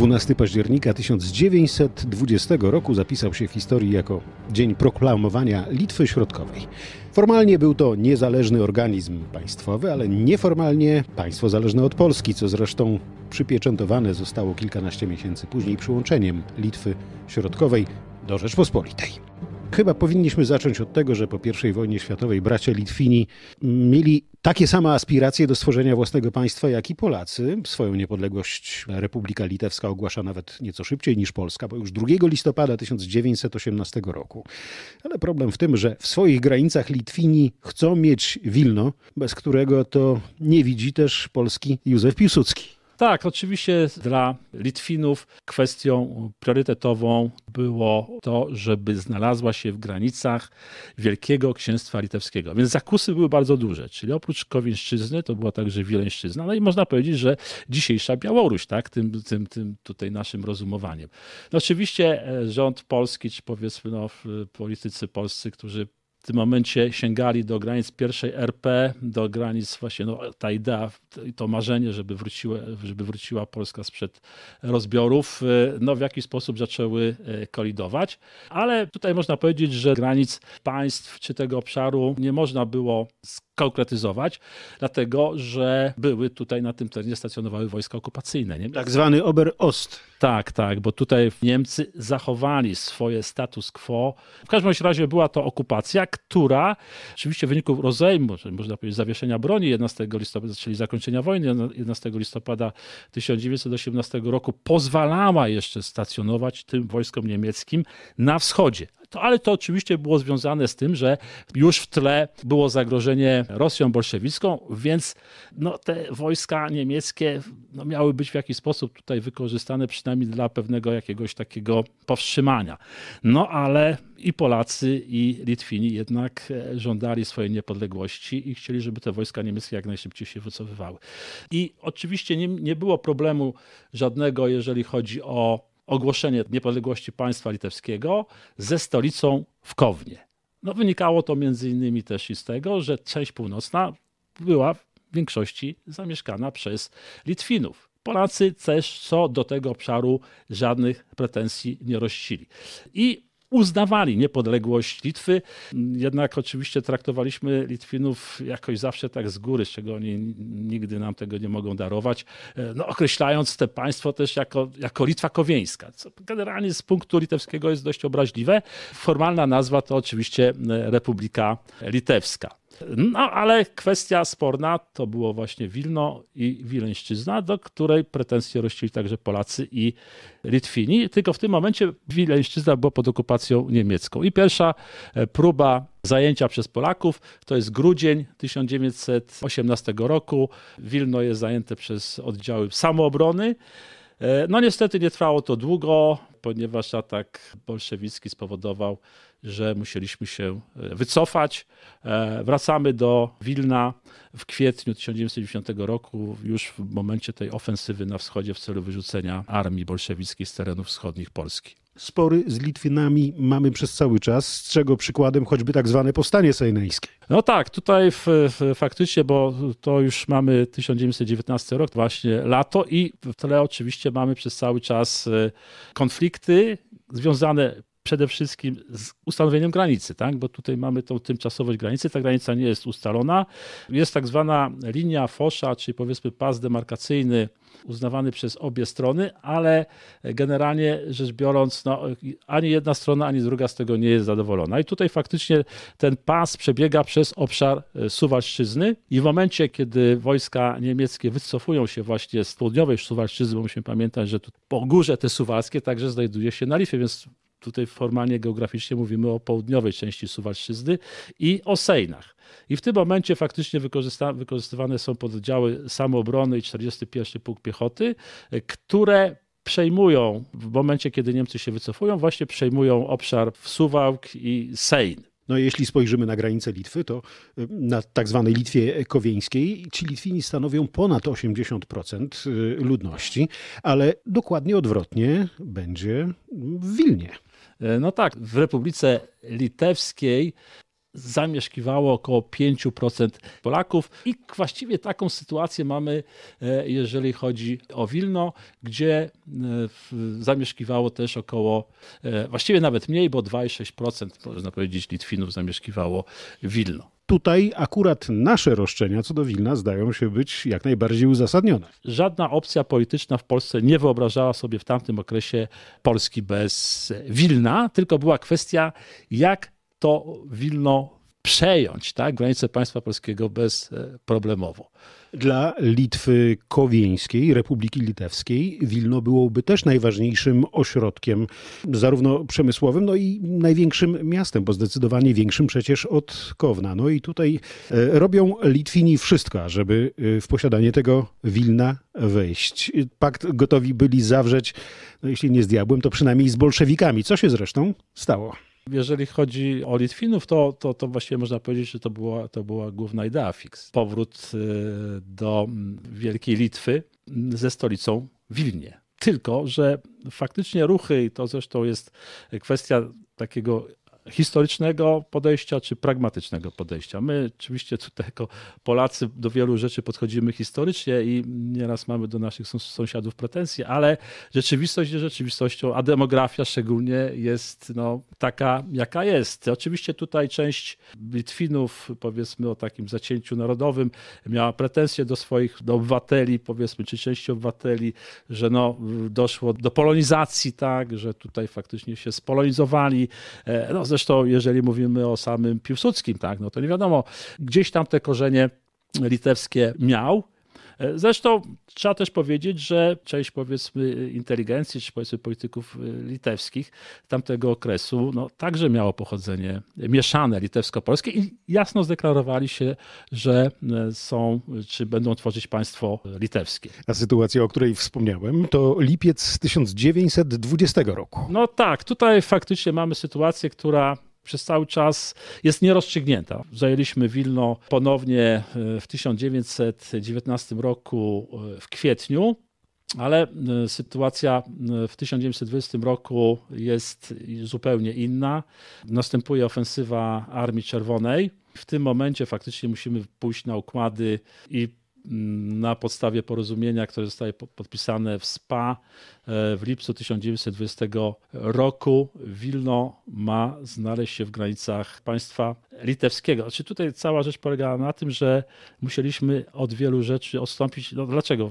12 października 1920 roku zapisał się w historii jako dzień proklamowania Litwy Środkowej. Formalnie był to niezależny organizm państwowy, ale nieformalnie państwo zależne od Polski, co zresztą przypieczętowane zostało kilkanaście miesięcy później przyłączeniem Litwy Środkowej do Rzeczpospolitej. Chyba powinniśmy zacząć od tego, że po I wojnie światowej bracia Litwini mieli takie same aspiracje do stworzenia własnego państwa, jak i Polacy. Swoją niepodległość Republika Litewska ogłasza nawet nieco szybciej niż Polska, bo już 2 listopada 1918 roku. Ale problem w tym, że w swoich granicach Litwini chcą mieć Wilno, bez którego to nie widzi też Polski Józef Piłsudski. Tak, oczywiście dla Litwinów kwestią priorytetową było to, żeby znalazła się w granicach Wielkiego Księstwa Litewskiego. Więc zakusy były bardzo duże, czyli oprócz Kowieńszczyzny to była także Wileńszczyzna, no i można powiedzieć, że dzisiejsza Białoruś, tak, tym, tym, tym tutaj naszym rozumowaniem. No oczywiście e, rząd polski, czy powiedzmy no, politycy polscy, którzy w tym momencie sięgali do granic pierwszej RP, do granic właśnie, no, ta idea i to marzenie, żeby, wróciły, żeby wróciła Polska sprzed rozbiorów, e, no w jakiś sposób zaczęły e, kolidować. Ale tutaj można powiedzieć, że granic państw czy tego obszaru nie można było skonkretyzować, dlatego że były tutaj na tym terenie stacjonowały wojska okupacyjne. Nie? Tak zwany Oberost. Tak, tak, bo tutaj Niemcy zachowali swoje status quo. W każdym razie była to okupacja, która oczywiście w wyniku rozejmu, można powiedzieć zawieszenia broni 11 listopada, czyli zakończenia wojny 11 listopada 1918 roku pozwalała jeszcze stacjonować tym wojskom niemieckim na wschodzie. To, ale to oczywiście było związane z tym, że już w tle było zagrożenie Rosją bolszewicką, więc no, te wojska niemieckie no, miały być w jakiś sposób tutaj wykorzystane przynajmniej dla pewnego jakiegoś takiego powstrzymania. No ale i Polacy, i Litwini jednak e, żądali swojej niepodległości i chcieli, żeby te wojska niemieckie jak najszybciej się wycofywały. I oczywiście nie, nie było problemu żadnego, jeżeli chodzi o ogłoszenie niepodległości państwa litewskiego ze stolicą w Kownie. No, wynikało to między innymi też i z tego, że część północna była w większości zamieszkana przez Litwinów. Polacy też co do tego obszaru żadnych pretensji nie rościli. I uznawali niepodległość Litwy. Jednak oczywiście traktowaliśmy Litwinów jakoś zawsze tak z góry, z czego oni nigdy nam tego nie mogą darować, e, no, określając te państwo też jako, jako Litwa Kowieńska, co generalnie z punktu litewskiego jest dość obraźliwe. Formalna nazwa to oczywiście e, Republika Litewska. No, ale kwestia sporna to było właśnie Wilno i Wileńszczyzna, do której pretensje rościli także Polacy i Litwini. Tylko w tym momencie Wileńszczyzna była pod okupacją niemiecką. I pierwsza e, próba zajęcia przez Polaków to jest grudzień 1918 roku. Wilno jest zajęte przez oddziały samoobrony. E, no niestety nie trwało to długo ponieważ atak bolszewicki spowodował, że musieliśmy się e, wycofać. E, wracamy do Wilna w kwietniu 1990 roku, już w momencie tej ofensywy na wschodzie w celu wyrzucenia armii bolszewickiej z terenów wschodnich Polski spory z Litwinami mamy przez cały czas, z czego przykładem choćby tak zwane powstanie sejneńskie. No tak, tutaj w, w, faktycznie, bo to już mamy 1919 rok, właśnie lato i w tle oczywiście mamy przez cały czas e, konflikty związane przede wszystkim z ustanowieniem granicy, tak? bo tutaj mamy tą tymczasowość granicy, ta granica nie jest ustalona. Jest tak zwana linia fosza, czyli powiedzmy pas demarkacyjny uznawany przez obie strony, ale generalnie rzecz biorąc, no, ani jedna strona, ani druga z tego nie jest zadowolona. I tutaj faktycznie ten pas przebiega przez obszar e, Suwalszczyzny i w momencie, kiedy wojska niemieckie wycofują się właśnie z południowej Suwalszczyzny, bo musimy pamiętać, że tu po górze te suwalskie także znajduje się na lipie, więc tutaj formalnie geograficznie mówimy o południowej części Suwalszczyzny i o Sejnach. I w tym momencie faktycznie wykorzystywane są poddziały samoobrony i 41 Pułk Piechoty, e, które przejmują w momencie, kiedy Niemcy się wycofują, właśnie przejmują obszar w Suwałk i Sejn. No jeśli spojrzymy na granicę Litwy, to e, na tak zwanej Litwie Kowieńskiej ci Litwini stanowią ponad 80% e, ludności, ale dokładnie odwrotnie będzie w Wilnie. E, no tak, w Republice Litewskiej zamieszkiwało około 5% Polaków i właściwie taką sytuację mamy, e, jeżeli chodzi o Wilno, gdzie e, zamieszkiwało też około, właściwie nawet mniej, bo 2,6% można powiedzieć Litwinów zamieszkiwało Wilno tutaj akurat nasze roszczenia co do Wilna zdają się być jak najbardziej uzasadnione. Żadna opcja polityczna w Polsce nie wyobrażała sobie w tamtym okresie Polski bez Wilna, tylko była kwestia, jak to Wilno przejąć tak, granice państwa polskiego bezproblemowo. E, Dla Litwy Kowieńskiej, Republiki Litewskiej, Wilno byłoby też najważniejszym ośrodkiem, zarówno przemysłowym, no i największym miastem, bo zdecydowanie większym przecież od Kowna. No i tutaj e, robią Litwini wszystko, żeby e, w posiadanie tego Wilna wejść. Pakt gotowi byli zawrzeć, no jeśli nie z diabłem, to przynajmniej z bolszewikami, co się zresztą stało. Jeżeli chodzi o Litwinów, to, to, to właściwie można powiedzieć, że to była, to była główna idea fix. Powrót y, do mm, Wielkiej Litwy ze stolicą Wilnie. Tylko, że faktycznie ruchy, i to zresztą jest kwestia takiego historycznego podejścia czy pragmatycznego podejścia. My oczywiście tutaj jako Polacy do wielu rzeczy podchodzimy historycznie i nieraz mamy do naszych sąsiadów pretensje, ale rzeczywistość jest rzeczywistością, a demografia szczególnie jest no, taka, jaka jest. Oczywiście tutaj część Litwinów, powiedzmy o takim zacięciu narodowym, miała pretensje do swoich do obywateli, powiedzmy, czy części obywateli, że no, doszło do polonizacji, tak, że tutaj faktycznie się spolonizowali. E, no, Zresztą jeżeli mówimy o samym Piłsudskim, tak, no to nie wiadomo, gdzieś tam te korzenie litewskie miał, E, zresztą trzeba też powiedzieć, że część powiedzmy inteligencji, czy powiedzmy polityków e, litewskich tamtego okresu, no, także miało pochodzenie mieszane litewsko-polskie i jasno zdeklarowali się, że e, są, czy będą tworzyć państwo litewskie. A sytuacja, o której wspomniałem, to lipiec 1920 roku. No tak, tutaj faktycznie mamy sytuację, która przez cały czas jest nierozstrzygnięta. Zajęliśmy Wilno ponownie e, w 1919 roku e, w kwietniu. Ale e, sytuacja w 1920 roku jest zupełnie inna. Następuje ofensywa Armii Czerwonej. W tym momencie faktycznie musimy pójść na układy i mm, na podstawie porozumienia, które zostaje podpisane w SPA, E, w lipcu 1920 roku Wilno ma znaleźć się w granicach państwa litewskiego. Znaczy tutaj cała rzecz polegała na tym, że musieliśmy od wielu rzeczy odstąpić. No dlaczego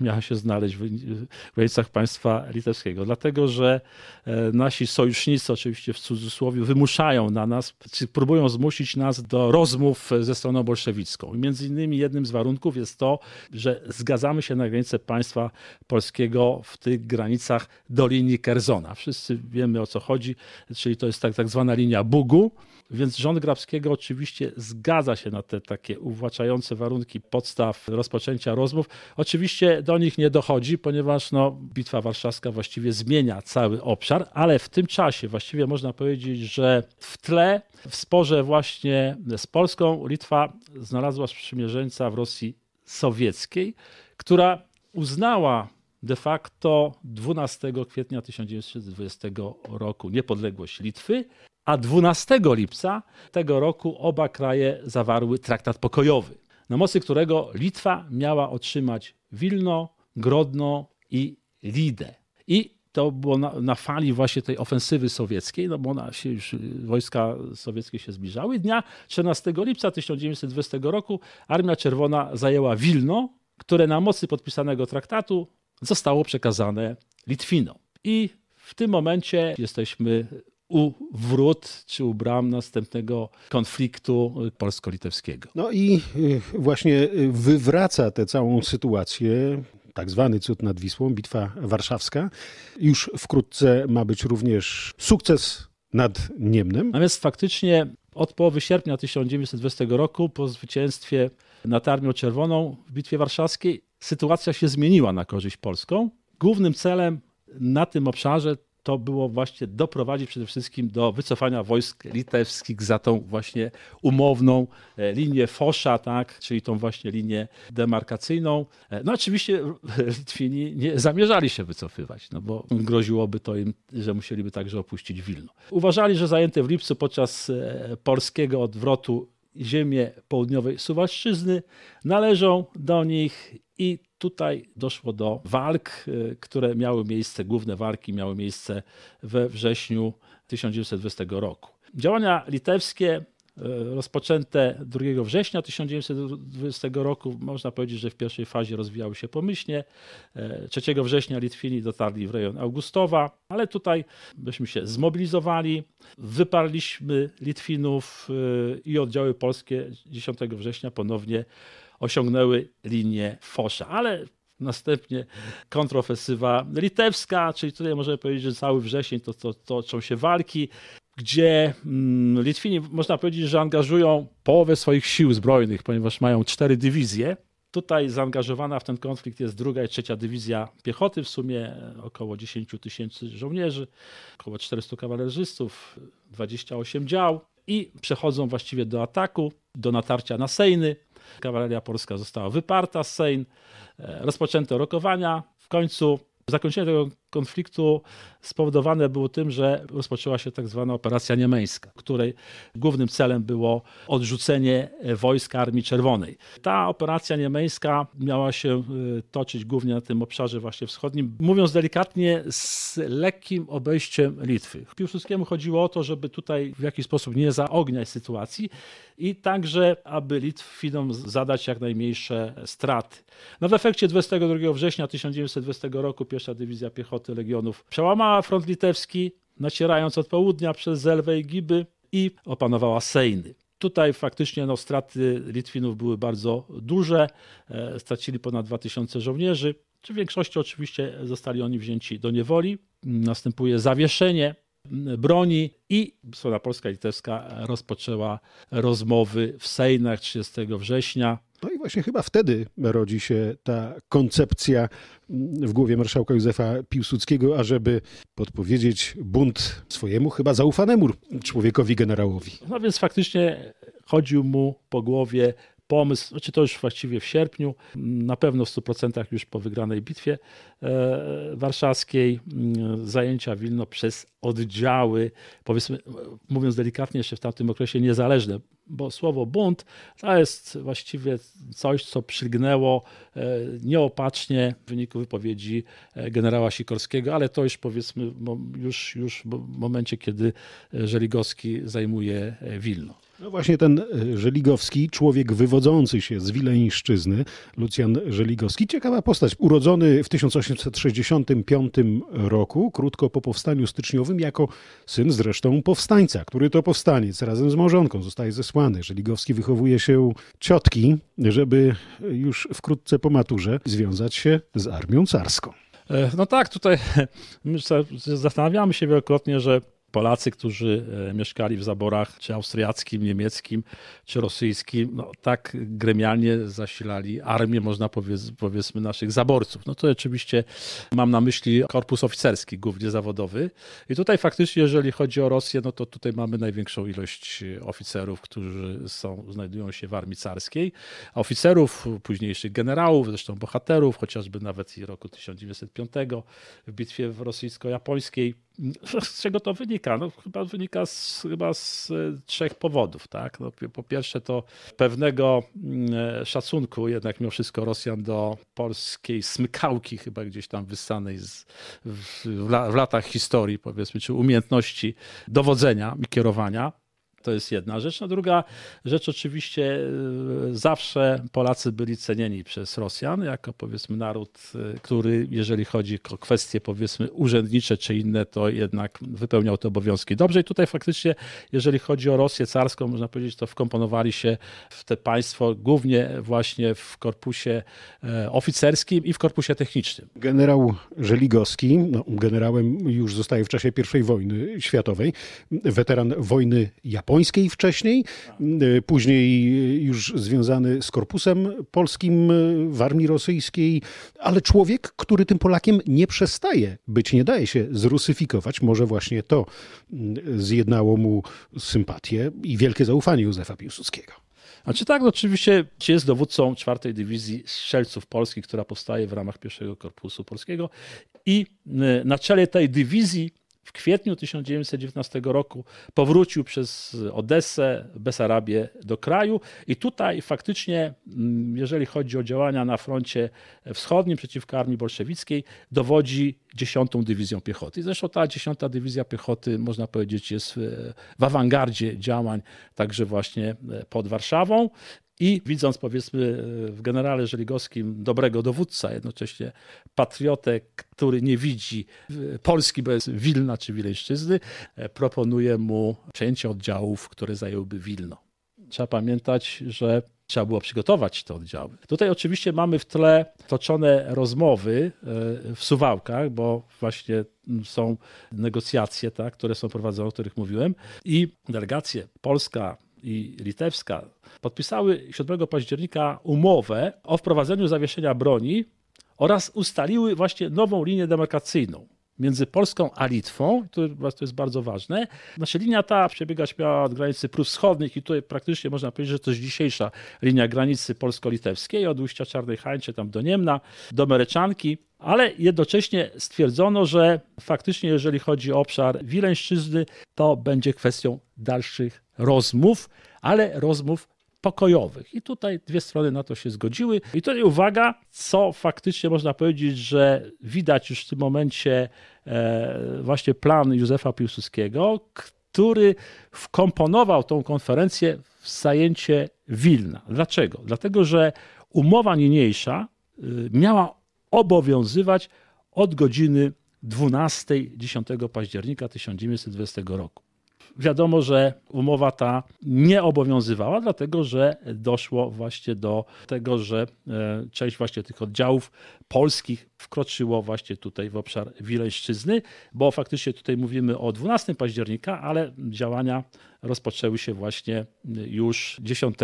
miała się znaleźć w granicach państwa litewskiego? Dlatego, że e, nasi sojusznicy, oczywiście w cudzysłowie, wymuszają na nas, czy próbują zmusić nas do rozmów ze stroną bolszewicką. I między innymi jednym z warunków jest to, że zgadzamy się na granicę państwa polskiego w tych granicach Doliny Kerzona. Wszyscy wiemy o co chodzi, czyli to jest tak, tak zwana linia Bugu. Więc rząd Grabskiego oczywiście zgadza się na te takie uwłaczające warunki podstaw rozpoczęcia rozmów. Oczywiście do nich nie dochodzi, ponieważ no, Bitwa Warszawska właściwie zmienia cały obszar, ale w tym czasie właściwie można powiedzieć, że w tle w sporze właśnie z Polską Litwa znalazła sprzymierzeńca w Rosji sowieckiej, która uznała de facto 12 kwietnia 1920 roku niepodległość Litwy, a 12 lipca tego roku oba kraje zawarły traktat pokojowy, na mocy którego Litwa miała otrzymać Wilno, Grodno i Lidę. I to było na, na, fali właśnie tej ofensywy sowieckiej, no bo ona się już, y, wojska sowieckie się zbliżały. Dnia 13 lipca 1920 roku Armia Czerwona zajęła Wilno, które na mocy podpisanego traktatu zostało przekazane Litwinom. I w tym momencie jesteśmy u wrót czy u bram następnego konfliktu polsko-litewskiego. No i y, właśnie y, wywraca tę całą sytuację tak zwany cud nad Wisłą, Bitwa Warszawska. Już wkrótce ma być również sukces nad Niemnem. Natomiast faktycznie od połowy sierpnia 1920 roku po zwycięstwie nad Armią Czerwoną w Bitwie Warszawskiej sytuacja się zmieniła na korzyść polską. Głównym celem na tym obszarze to było właśnie doprowadzić przede wszystkim do wycofania wojsk litewskich za tą właśnie umowną e, linię Fosza, tak, czyli tą właśnie linię demarkacyjną. E, no oczywiście Litwini nie zamierzali się wycofywać, no bo groziłoby to im, że musieliby także opuścić Wilno. Uważali, że zajęte w lipcu podczas e, polskiego odwrotu ziemie południowej Suwalszczyzny należą do nich i tutaj doszło do walk, y, które miały miejsce, główne walki miały miejsce we wrześniu 1920 roku. Działania litewskie y, rozpoczęte 2 września 1920 roku. Można powiedzieć, że w pierwszej fazie rozwijały się pomyślnie. 3 e, września Litwini dotarli w rejon Augustowa, ale tutaj myśmy się zmobilizowali. Wyparliśmy Litwinów y, i oddziały polskie 10 września ponownie osiągnęły linię Fosza, ale Następnie kontrofensywa litewska, czyli tutaj możemy powiedzieć, że cały wrzesień to, to, toczą się walki, gdzie mm, Litwini, można powiedzieć, że angażują połowę swoich sił zbrojnych, ponieważ mają cztery dywizje. Tutaj zaangażowana w ten konflikt jest druga i trzecia dywizja piechoty, w sumie około 10 tysięcy żołnierzy, około 400 kawalerzystów, 28 dział i przechodzą właściwie do ataku, do natarcia na Sejny. Kawaleria Polska została wyparta z Sejn, e, rozpoczęto rokowania. W końcu zakończenie tego konfliktu spowodowane było tym, że rozpoczęła się tak zwana operacja niemeńska, której głównym celem było odrzucenie wojsk Armii Czerwonej. Ta operacja niemeńska miała się e, toczyć głównie na tym obszarze właśnie wschodnim, mówiąc delikatnie z lekkim obejściem Litwy. Piłsudskiemu chodziło o to, żeby tutaj w jakiś sposób nie zaogniać sytuacji i także, aby Litwinom zadać jak najmniejsze straty. No w efekcie 22 września 1920 roku pierwsza dywizja piechoty floty legionów przełamała front litewski, nacierając od południa przez Zelwę i Giby i opanowała Sejny. Tutaj faktycznie no, straty Litwinów były bardzo duże. E, stracili ponad 2000 żołnierzy. Czy w większości oczywiście zostali oni wzięci do niewoli. Następuje zawieszenie broni i strona polska i litewska rozpoczęła rozmowy w Sejnach 30 września no i właśnie chyba wtedy rodzi się ta koncepcja w głowie marszałka Józefa Piłsudskiego, ażeby podpowiedzieć bunt swojemu chyba zaufanemu człowiekowi generałowi. No więc faktycznie chodził mu po głowie pomysł, czy znaczy to już właściwie w sierpniu, na pewno w 100% już po wygranej bitwie e, warszawskiej, mm, zajęcia Wilno przez oddziały, powiedzmy, mówiąc delikatnie, jeszcze w tamtym okresie niezależne, bo słowo bunt to jest właściwie coś, co przylgnęło e, nieopatrznie w wyniku wypowiedzi e, generała Sikorskiego, ale to już powiedzmy już, już w momencie, kiedy Żeligowski zajmuje Wilno. No właśnie ten y, Żeligowski, człowiek wywodzący się z Wileńszczyzny, Lucjan Żeligowski, ciekawa postać, urodzony w 1865 roku, krótko po powstaniu styczniowym, jako syn zresztą powstańca, który to powstaniec razem z małżonką zostaje zesłany. Żeligowski wychowuje się ciotki, żeby już wkrótce po maturze związać się z armią carską. E, no tak, tutaj e, my zastanawiamy się wielokrotnie, że Polacy, którzy e, mieszkali w zaborach, czy austriackim, niemieckim, czy rosyjskim, no, tak gremialnie zasilali armię, można powiedz, powiedzmy, naszych zaborców. No to oczywiście mam na myśli korpus oficerski, głównie zawodowy. I tutaj faktycznie, jeżeli chodzi o Rosję, no to tutaj mamy największą ilość e, oficerów, którzy są, znajdują się w armii carskiej. Oficerów, późniejszych generałów, zresztą bohaterów, chociażby nawet i roku 1905 w bitwie rosyjsko-japońskiej Z czego to wynika? No, chyba wynika z, chyba z e, trzech powodów. Tak? No, po pierwsze, to pewnego mm, e, szacunku jednak mimo wszystko Rosjan do polskiej smykałki, chyba gdzieś tam wysanej z, w, w, latach historii, powiedzmy, czy umiejętności dowodzenia i kierowania. To jest jedna rzecz. A druga rzecz oczywiście e, zawsze Polacy byli cenieni przez Rosjan jako powiedzmy naród, e, który jeżeli chodzi o kwestie powiedzmy urzędnicze czy inne, to jednak wypełniał te obowiązki dobrze. I tutaj faktycznie, jeżeli chodzi o Rosję carską, można powiedzieć, to wkomponowali się w te państwo głównie właśnie w korpusie e, oficerskim i w korpusie technicznym. Generał Żeligowski, no, generałem już zostaje w czasie I wojny światowej, weteran wojny japońskiej, Jagiellońskiej wcześniej, tak. y, później już związany z Korpusem Polskim y, w Armii Rosyjskiej, ale człowiek, który tym Polakiem nie przestaje być, nie daje się zrusyfikować. Może właśnie to y, zjednało mu sympatię i wielkie zaufanie Józefa Piłsudskiego. czy tak, no oczywiście jest dowódcą czwartej dywizji strzelców polskich, która powstaje w ramach pierwszego korpusu polskiego i na czele tej dywizji w kwietniu 1919 roku powrócił przez Odessę, Besarabię do kraju i tutaj faktycznie, mm, jeżeli chodzi o działania na froncie wschodnim przeciwko armii bolszewickiej, dowodzi 10 Dywizją Piechoty. Zresztą ta 10 Dywizja Piechoty, można powiedzieć, jest w awangardzie działań także właśnie pod Warszawą. I widząc, powiedzmy, e, w generale Żeligowskim dobrego dowódca, jednocześnie patriotę, który nie widzi Polski, bo jest Wilna czy Wileńszczyzny, e, proponuje mu przejęcie oddziałów, które zajęłyby Wilno. Trzeba pamiętać, że trzeba było przygotować te oddziały. Tutaj oczywiście mamy w tle toczone rozmowy e, w Suwałkach, bo właśnie są negocjacje, tak, które są prowadzone, o których mówiłem, i delegacje Polska, i litewska podpisały 7 października umowę o wprowadzeniu zawieszenia broni oraz ustaliły właśnie nową linię demarkacyjną między Polską a Litwą, to, to jest bardzo ważne. Nasza znaczy, linia ta przebiegać miała od granicy Prus Wschodnich i tutaj praktycznie można powiedzieć, że to jest dzisiejsza linia granicy polsko-litewskiej od ujścia Czarnej Hańczy tam do Niemna, do Mereczanki. Ale jednocześnie stwierdzono, że faktycznie, jeżeli chodzi o obszar Wileńszczyzny, to będzie kwestią dalszych rozmów, ale rozmów pokojowych. I tutaj dwie strony na to się zgodziły. I tutaj uwaga, co faktycznie można powiedzieć, że widać już w tym momencie e, właśnie plan Józefa Piłsudskiego, który wkomponował tą konferencję w zajęcie Wilna. Dlaczego? Dlatego, że umowa niniejsza e, miała obowiązywać od godziny 12 10 października 1920 roku. Wiadomo, że umowa ta nie obowiązywała, dlatego że doszło właśnie do tego, że e, część właśnie tych oddziałów polskich wkroczyło właśnie tutaj w obszar Wileńszczyzny, bo faktycznie tutaj mówimy o 12 października, ale działania rozpoczęły się właśnie już 10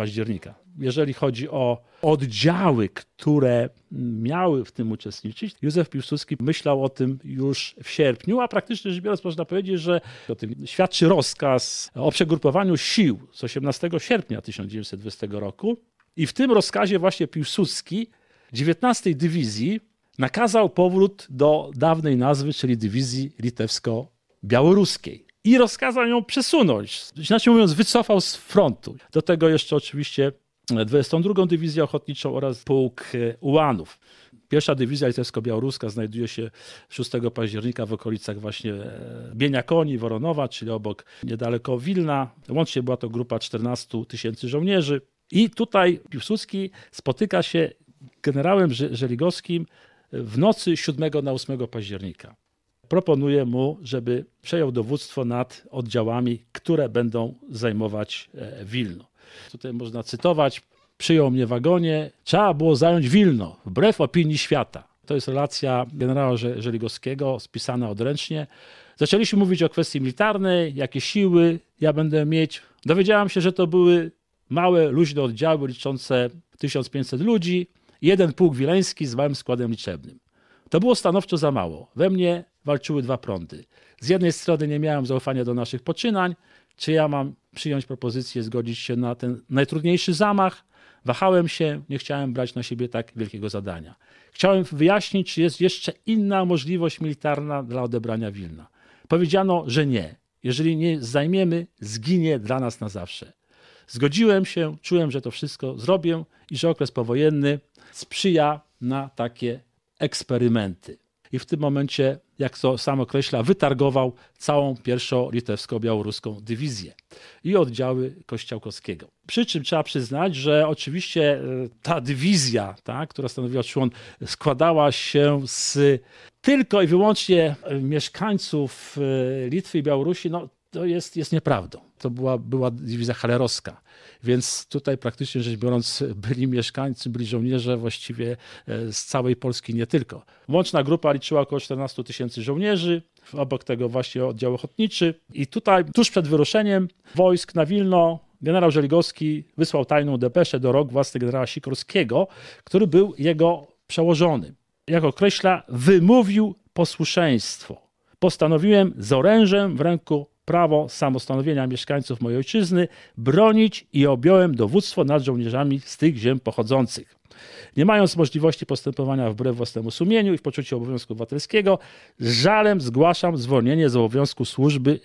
października. Jeżeli chodzi o oddziały, które miały w tym uczestniczyć, Józef Piłsudski myślał o tym już w sierpniu, a praktycznie rzecz biorąc można powiedzieć, że o tym świadczy rozkaz o przegrupowaniu sił z 18 sierpnia 1920 roku. I w tym rozkazie właśnie Piłsudski 19 Dywizji nakazał powrót do dawnej nazwy, czyli Dywizji Litewsko-Białoruskiej i rozkazał ją przesunąć. Inaczej mówiąc, wycofał z frontu. Do tego jeszcze oczywiście 22 e, Dywizję Ochotniczą oraz pułk e, Ułanów. Pierwsza dywizja litewsko-białoruska znajduje się 6 października w okolicach właśnie e, Bieniakoni, Woronowa, czyli obok niedaleko Wilna. Łącznie była to grupa 14 tysięcy żołnierzy. I tutaj Piłsudski spotyka się generałem Żeligowskim w nocy 7 na 8 października proponuje mu, żeby przejął dowództwo nad oddziałami, które będą zajmować e, Wilno. Tutaj można cytować: Przyjął mnie w wagonie, trzeba było zająć Wilno, wbrew opinii świata. To jest relacja generała Żeligowskiego, spisana odręcznie. Zaczęliśmy mówić o kwestii militarnej, jakie siły ja będę mieć. Dowiedziałam się, że to były małe, luźne oddziały liczące 1500 ludzi, jeden pułk wileński z małym składem liczebnym. To było stanowczo za mało. We mnie walczyły dwa prądy. Z jednej strony nie miałem zaufania do naszych poczynań, czy ja mam przyjąć propozycję, zgodzić się na ten najtrudniejszy zamach. Wahałem się, nie chciałem brać na siebie tak wielkiego zadania. Chciałem wyjaśnić, czy jest jeszcze inna możliwość militarna dla odebrania Wilna. Powiedziano, że nie. Jeżeli nie zajmiemy, zginie dla nas na zawsze. Zgodziłem się, czułem, że to wszystko zrobię i że okres powojenny sprzyja na takie eksperymenty. I w tym momencie, jak to sam określa, wytargował całą pierwszą litewsko-białoruską dywizję i oddziały Kościołkowskiego. Przy czym trzeba przyznać, że oczywiście e, ta dywizja, ta, która stanowiła człon, składała się z tylko i wyłącznie e, mieszkańców e, Litwy i Białorusi. No, to jest, jest nieprawdą to była, była dywizja halerowska. Więc tutaj praktycznie rzecz biorąc byli mieszkańcy, byli żołnierze właściwie e, z całej Polski, nie tylko. Łączna grupa liczyła około 14 tysięcy żołnierzy, obok tego właśnie oddział ochotniczy. I tutaj tuż przed wyruszeniem wojsk na Wilno generał Żeligowski wysłał tajną depeszę do rok własny generała Sikorskiego, który był jego przełożonym. Jak określa, wymówił posłuszeństwo. Postanowiłem z orężem w ręku prawo samostanowienia mieszkańców mojej ojczyzny, bronić i objąłem dowództwo nad żołnierzami z tych ziem pochodzących. Nie mając możliwości postępowania wbrew własnemu sumieniu i w poczuciu obowiązku obywatelskiego, z żalem zgłaszam zwolnienie z obowiązku służby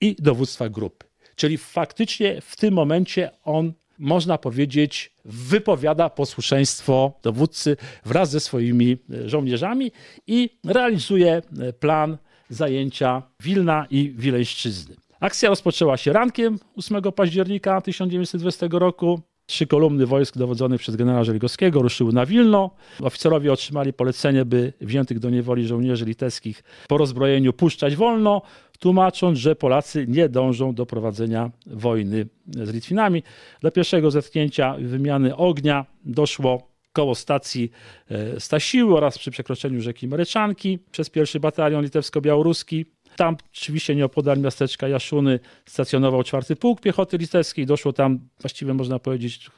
i dowództwa grupy. Czyli faktycznie w tym momencie on, można powiedzieć, wypowiada posłuszeństwo dowódcy wraz ze swoimi e, żołnierzami i realizuje e, plan zajęcia Wilna i Wileńszczyzny. Akcja rozpoczęła się rankiem 8 października 1920 roku. Trzy kolumny wojsk dowodzonych przez generała Żeligowskiego ruszyły na Wilno. Oficerowie otrzymali polecenie, by wziętych do niewoli żołnierzy litewskich po rozbrojeniu puszczać wolno, tłumacząc, że Polacy nie dążą do prowadzenia wojny z Litwinami. Do pierwszego zetknięcia wymiany ognia doszło koło stacji e, Stasiły oraz przy przekroczeniu rzeki Meryczanki przez pierwszy batalion litewsko-białoruski. Tam oczywiście nieopodal miasteczka Jaszuny stacjonował czwarty pułk piechoty litewskiej. Doszło tam, właściwie można powiedzieć,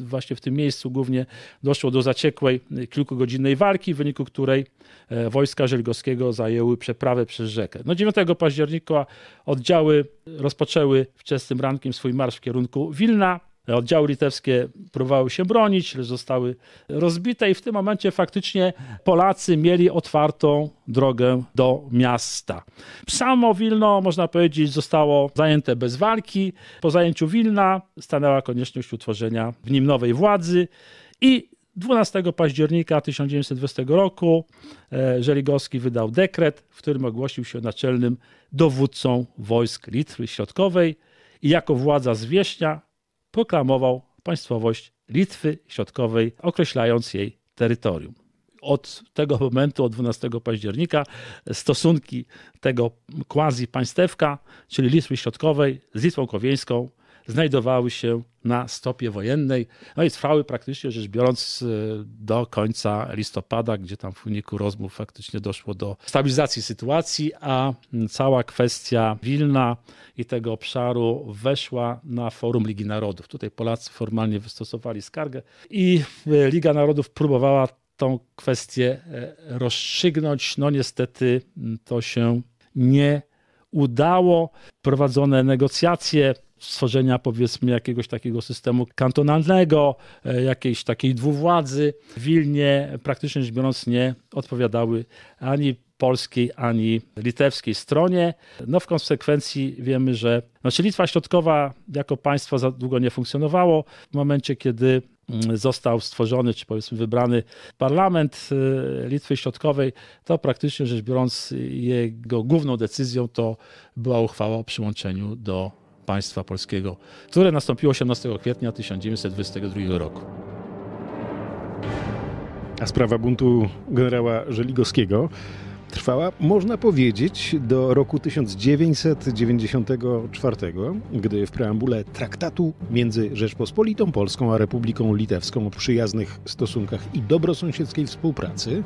właśnie w tym miejscu głównie doszło do zaciekłej e, kilkugodzinnej walki, w wyniku której e, wojska żelgowskiego zajęły przeprawę przez rzekę. No 9 października oddziały rozpoczęły wczesnym rankiem swój marsz w kierunku Wilna. Oddziały litewskie próbowały się bronić, lecz zostały rozbite i w tym momencie faktycznie Polacy mieli otwartą drogę do miasta. Samo Wilno, można powiedzieć, zostało zajęte bez walki. Po zajęciu Wilna stanęła konieczność utworzenia w nim nowej władzy i 12 października 1920 roku e, Żeligowski wydał dekret, w którym ogłosił się naczelnym dowódcą wojsk Litwy Środkowej i jako władza zwierzchnia proklamował państwowość Litwy Środkowej, określając jej terytorium. Od tego momentu, od 12 października, stosunki tego quasi-państewka, czyli Litwy Środkowej z Litwą Kowieńską znajdowały się na stopie wojennej, no i trwały praktycznie rzecz biorąc e, do końca listopada, gdzie tam w wyniku rozmów faktycznie doszło do stabilizacji sytuacji, a cała kwestia Wilna i tego obszaru weszła na forum Ligi Narodów. Tutaj Polacy formalnie wystosowali skargę i e, Liga Narodów próbowała tą kwestię e, rozstrzygnąć. No niestety mm, to się nie udało. Prowadzone negocjacje stworzenia powiedzmy jakiegoś takiego systemu kantonalnego, e, jakiejś takiej dwuwładzy. W Wilnie praktycznie rzecz biorąc nie odpowiadały ani polskiej, ani litewskiej stronie. No w konsekwencji wiemy, że znaczy Litwa Środkowa jako państwo za długo nie funkcjonowało. W momencie, kiedy mm, został stworzony, czy powiedzmy wybrany parlament e, Litwy Środkowej, to praktycznie rzecz biorąc jego główną decyzją to była uchwała o przyłączeniu do państwa polskiego, które nastąpiło 18 kwietnia 1922 roku. A sprawa buntu generała Żeligowskiego trwała, można powiedzieć, do roku 1994, gdy w preambule traktatu między Rzeczpospolitą Polską a Republiką Litewską o przyjaznych stosunkach i dobrosąsiedzkiej współpracy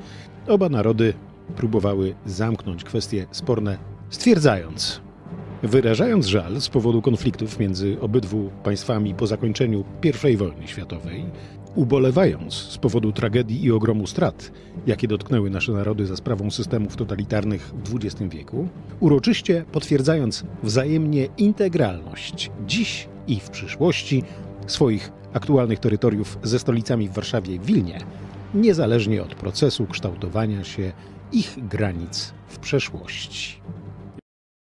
oba narody próbowały zamknąć kwestie sporne, stwierdzając, Wyrażając żal z powodu konfliktów między obydwu państwami po zakończeniu I wojny światowej, ubolewając z powodu tragedii i ogromu strat, jakie dotknęły nasze narody za sprawą systemów totalitarnych w XX wieku, uroczyście potwierdzając wzajemnie integralność dziś i w przyszłości swoich aktualnych terytoriów ze stolicami w Warszawie i Wilnie, niezależnie od procesu kształtowania się ich granic w przeszłości.